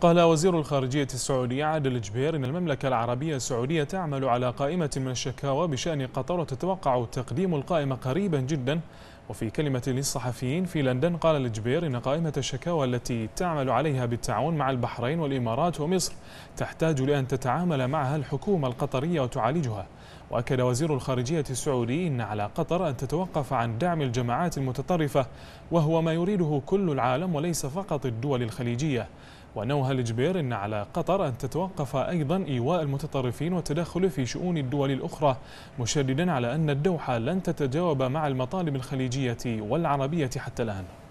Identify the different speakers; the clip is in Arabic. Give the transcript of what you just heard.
Speaker 1: قال وزير الخارجية السعودي عادل جبير إن المملكة العربية السعودية تعمل على قائمة من الشكاوى بشأن قطر وتتوقع تقديم القائمة قريبا جدا وفي كلمة للصحفيين في لندن قال الجبير إن قائمة الشكاوى التي تعمل عليها بالتعاون مع البحرين والإمارات ومصر تحتاج لأن تتعامل معها الحكومة القطرية وتعالجها وأكد وزير الخارجية السعودي أن على قطر أن تتوقف عن دعم الجماعات المتطرفة وهو ما يريده كل العالم وليس فقط الدول الخليجية ونوه الجبير أن على قطر أن تتوقف أيضا إيواء المتطرفين والتدخل في شؤون الدول الأخرى مشددا على أن الدوحة لن تتجاوب مع المطالب الخليجية الخليجية والعربية حتى الآن؟